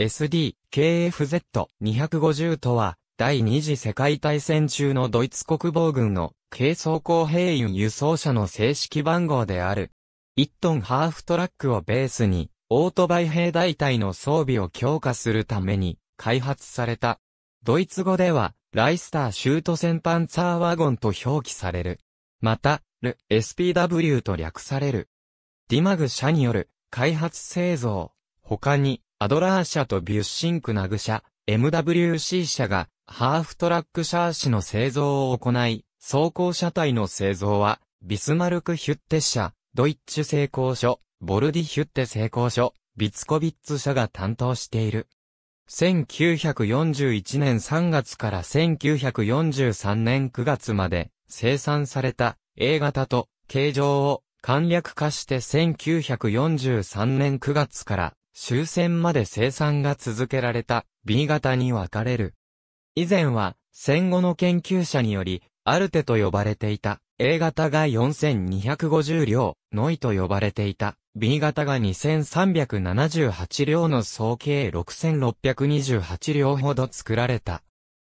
SD-KFZ-250 とは、第二次世界大戦中のドイツ国防軍の軽装甲兵員輸送車の正式番号である。1トンハーフトラックをベースに、オートバイ兵大隊の装備を強化するために開発された。ドイツ語では、ライスターシュート戦パンツァーワゴンと表記される。また、ル、SPW と略される。ディマグ社による開発製造、他に、アドラー社とビュッシンクナグ社、MWC 社が、ハーフトラックシャーシの製造を行い、装甲車体の製造は、ビスマルクヒュッテ社、ドイッチ製鋼所、ボルディヒュッテ製鋼所、ビツコビッツ社が担当している。1941年3月から1943年9月まで生産された A 型と形状を簡略化して1943年9月から終戦まで生産が続けられた B 型に分かれる。以前は戦後の研究者によりアルテと呼ばれていた A 型が4250両、ノイと呼ばれていた B 型が2378両の総計6628両ほど作られた。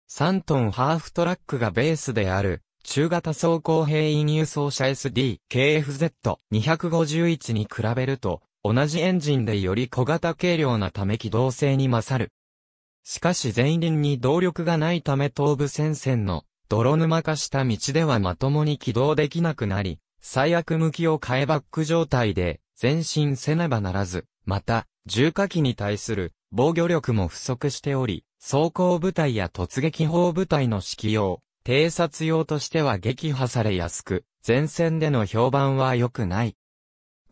3トンハーフトラックがベースである中型走行兵員輸送車 SDKFZ251 に比べると同じエンジンでより小型軽量なため機動性に勝る。しかし前輪に動力がないため東部戦線の泥沼化した道ではまともに起動できなくなり、最悪向きを変えバック状態で前進せねばならず、また、重火器に対する防御力も不足しており、装甲部隊や突撃砲部隊の指揮用、偵察用としては撃破されやすく、前線での評判は良くない。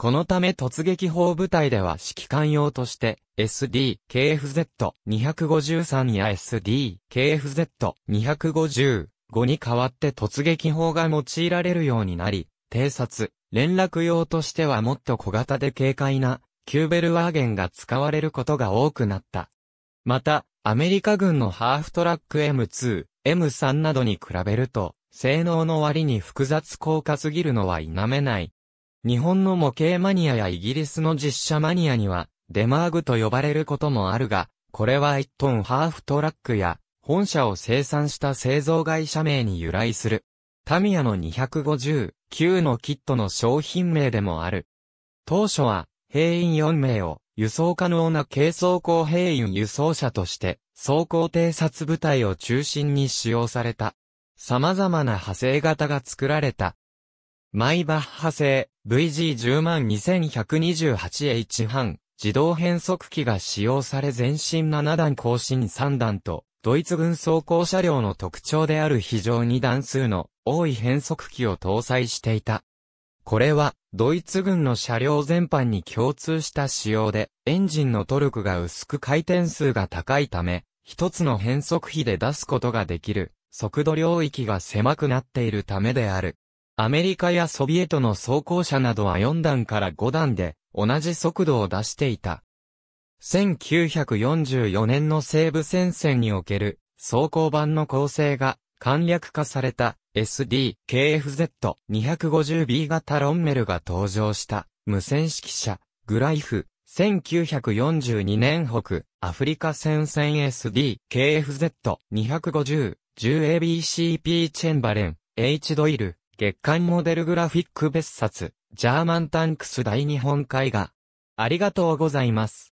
このため突撃砲部隊では指揮官用として SD、KFZ253 や SD、KFZ250、5に代わって突撃砲が用いられるようになり、偵察、連絡用としてはもっと小型で軽快な、キューベルワーゲンが使われることが多くなった。また、アメリカ軍のハーフトラック M2、M3 などに比べると、性能の割に複雑効果すぎるのは否めない。日本の模型マニアやイギリスの実写マニアには、デマーグと呼ばれることもあるが、これは1トンハーフトラックや、本社を生産した製造会社名に由来する。タミヤの2 5 9のキットの商品名でもある。当初は、兵員4名を、輸送可能な軽装甲兵員輸送車として、装甲偵察部隊を中心に使用された。様々な派生型が作られた。マイバッハ製 v g 1 0 2 1 2 8 h 半自動変速機が使用され前身7段更新3段とドイツ軍装甲車両の特徴である非常に段数の多い変速機を搭載していた。これはドイツ軍の車両全般に共通した仕様でエンジンのトルクが薄く回転数が高いため一つの変速比で出すことができる速度領域が狭くなっているためである。アメリカやソビエトの装甲車などは4段から5段で同じ速度を出していた。1944年の西部戦線における装甲版の構成が簡略化された SD-KFZ250B 型ロンメルが登場した無線式車グライフ1942年北アフリカ戦線 SD-KFZ250 10ABC p チェンバレン H ドイル月刊モデルグラフィック別冊、ジャーマンタンクス大日本絵画。ありがとうございます。